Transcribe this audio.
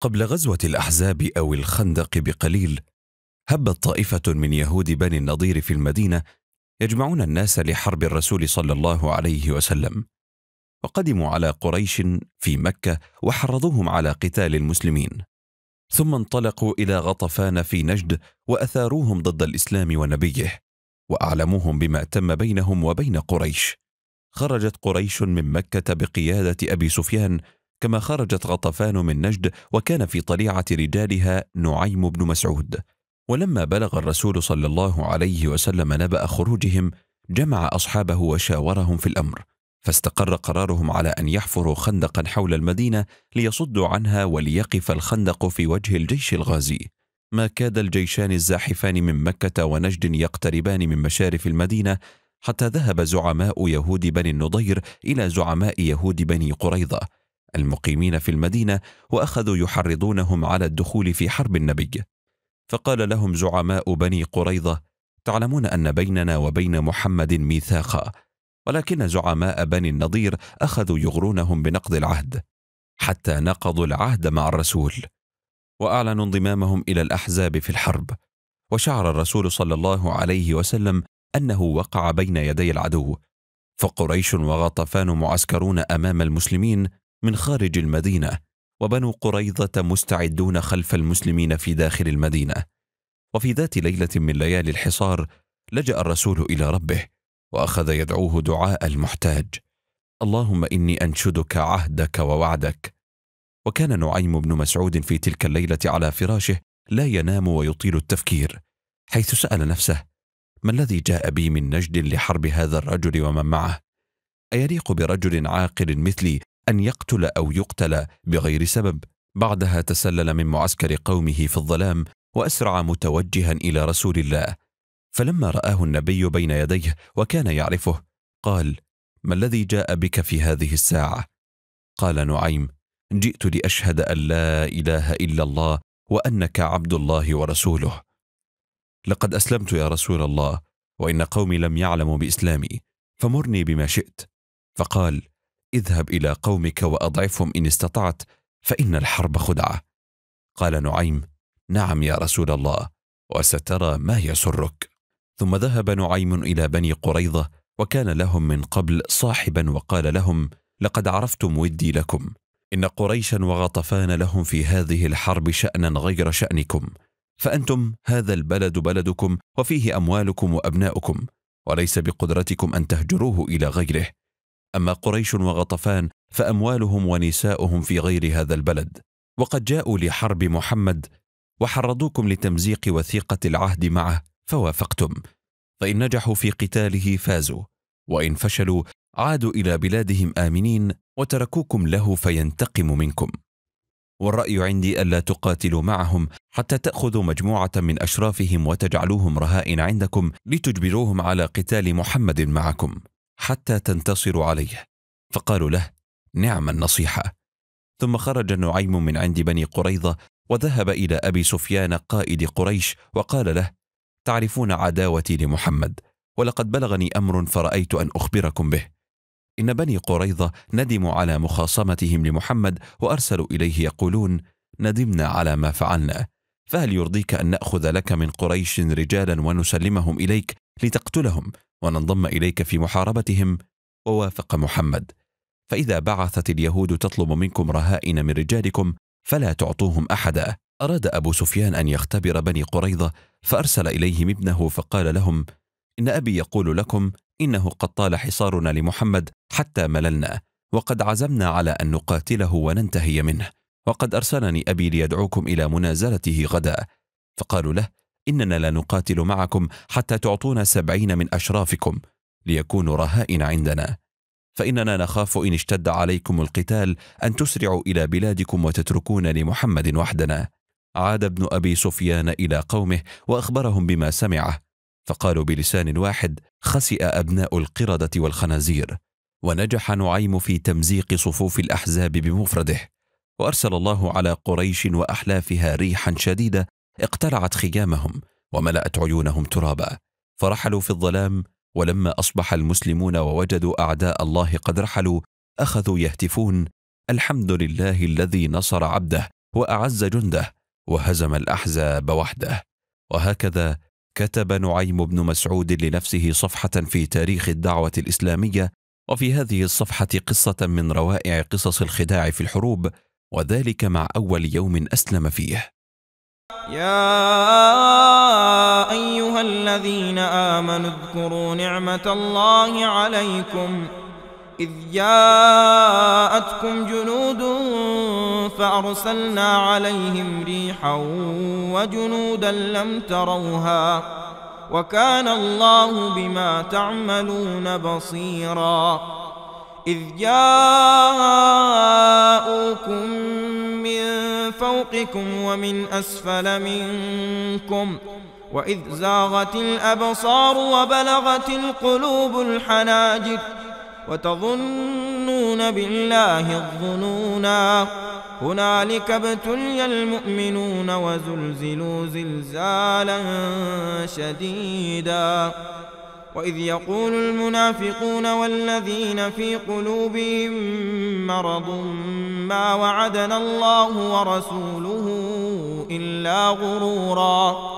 قبل غزوة الأحزاب أو الخندق بقليل هبت طائفة من يهود بني النضير في المدينة يجمعون الناس لحرب الرسول صلى الله عليه وسلم وقدموا على قريش في مكة وحرضوهم على قتال المسلمين ثم انطلقوا إلى غطفان في نجد وأثاروهم ضد الإسلام ونبيه وأعلموهم بما تم بينهم وبين قريش خرجت قريش من مكة بقيادة أبي سفيان كما خرجت غطفان من نجد وكان في طليعة رجالها نعيم بن مسعود ولما بلغ الرسول صلى الله عليه وسلم نبأ خروجهم جمع أصحابه وشاورهم في الأمر فاستقر قرارهم على أن يحفروا خندقا حول المدينة ليصدوا عنها وليقف الخندق في وجه الجيش الغازي ما كاد الجيشان الزاحفان من مكة ونجد يقتربان من مشارف المدينة حتى ذهب زعماء يهود بني النضير إلى زعماء يهود بني قريظة المقيمين في المدينه واخذوا يحرضونهم على الدخول في حرب النبي فقال لهم زعماء بني قريظه تعلمون ان بيننا وبين محمد ميثاقا ولكن زعماء بني النضير اخذوا يغرونهم بنقض العهد حتى نقضوا العهد مع الرسول واعلنوا انضمامهم الى الاحزاب في الحرب وشعر الرسول صلى الله عليه وسلم انه وقع بين يدي العدو فقريش وغطفان معسكرون امام المسلمين من خارج المدينة وبنو قريظة مستعدون خلف المسلمين في داخل المدينة وفي ذات ليلة من ليالي الحصار لجأ الرسول إلى ربه وأخذ يدعوه دعاء المحتاج اللهم إني أنشدك عهدك ووعدك وكان نعيم بن مسعود في تلك الليلة على فراشه لا ينام ويطيل التفكير حيث سأل نفسه ما الذي جاء بي من نجد لحرب هذا الرجل ومن معه أيليق برجل عاقل مثلي أن يقتل أو يقتل بغير سبب بعدها تسلل من معسكر قومه في الظلام وأسرع متوجها إلى رسول الله فلما رآه النبي بين يديه وكان يعرفه قال ما الذي جاء بك في هذه الساعة؟ قال نعيم جئت لأشهد أن لا إله إلا الله وأنك عبد الله ورسوله لقد أسلمت يا رسول الله وإن قومي لم يعلموا بإسلامي فمرني بما شئت فقال اذهب إلى قومك وأضعفهم إن استطعت فإن الحرب خدعة قال نعيم نعم يا رسول الله وسترى ما يسرك ثم ذهب نعيم إلى بني قريظة وكان لهم من قبل صاحبا وقال لهم لقد عرفتم ودي لكم إن قريشا وغطفان لهم في هذه الحرب شأنا غير شأنكم فأنتم هذا البلد بلدكم وفيه أموالكم وأبناؤكم وليس بقدرتكم أن تهجروه إلى غيره اما قريش وغطفان فاموالهم ونساؤهم في غير هذا البلد وقد جاءوا لحرب محمد وحرضوكم لتمزيق وثيقه العهد معه فوافقتم فان نجحوا في قتاله فازوا وان فشلوا عادوا الى بلادهم امنين وتركوكم له فينتقم منكم والراي عندي الا تقاتلوا معهم حتى تاخذوا مجموعه من اشرافهم وتجعلوهم رهائن عندكم لتجبروهم على قتال محمد معكم حتى تنتصر عليه فقالوا له نعم النصيحه ثم خرج نعيم من عند بني قريظه وذهب الى ابي سفيان قائد قريش وقال له تعرفون عداوتي لمحمد ولقد بلغني امر فرايت ان اخبركم به ان بني قريظه ندموا على مخاصمتهم لمحمد وارسلوا اليه يقولون ندمنا على ما فعلنا فهل يرضيك ان ناخذ لك من قريش رجالا ونسلمهم اليك لتقتلهم وننضم اليك في محاربتهم ووافق محمد فاذا بعثت اليهود تطلب منكم رهائن من رجالكم فلا تعطوهم احدا اراد ابو سفيان ان يختبر بني قريظه فارسل اليهم ابنه فقال لهم ان ابي يقول لكم انه قد طال حصارنا لمحمد حتى مللنا وقد عزمنا على ان نقاتله وننتهي منه وقد ارسلني ابي ليدعوكم الى منازلته غدا فقالوا له إننا لا نقاتل معكم حتى تعطونا سبعين من أشرافكم ليكونوا رهائن عندنا فإننا نخاف إن اشتد عليكم القتال أن تسرعوا إلى بلادكم وتتركون لمحمد وحدنا عاد ابن أبي سفيان إلى قومه وأخبرهم بما سمعه فقالوا بلسان واحد خسئ أبناء القردة والخنازير ونجح نعيم في تمزيق صفوف الأحزاب بمفرده وأرسل الله على قريش وأحلافها ريحا شديدة اقتلعت خيامهم وملأت عيونهم ترابا فرحلوا في الظلام ولما أصبح المسلمون ووجدوا أعداء الله قد رحلوا أخذوا يهتفون الحمد لله الذي نصر عبده وأعز جنده وهزم الأحزاب وحده وهكذا كتب نعيم بن مسعود لنفسه صفحة في تاريخ الدعوة الإسلامية وفي هذه الصفحة قصة من روائع قصص الخداع في الحروب وذلك مع أول يوم أسلم فيه يا أيها الذين آمنوا اذكروا نعمة الله عليكم إذ جاءتكم جنود فأرسلنا عليهم ريحا وجنودا لم تروها وكان الله بما تعملون بصيرا إذ جاءوكم فوقكم ومن أسفل منكم وإذ زاغت الأبصار وبلغت القلوب الحناجر وتظنون بالله الظنونا هنالك ابتلي المؤمنون وزلزلوا زلزالا شديدا واذ يقول المنافقون والذين في قلوبهم مرض ما وعدنا الله ورسوله الا غرورا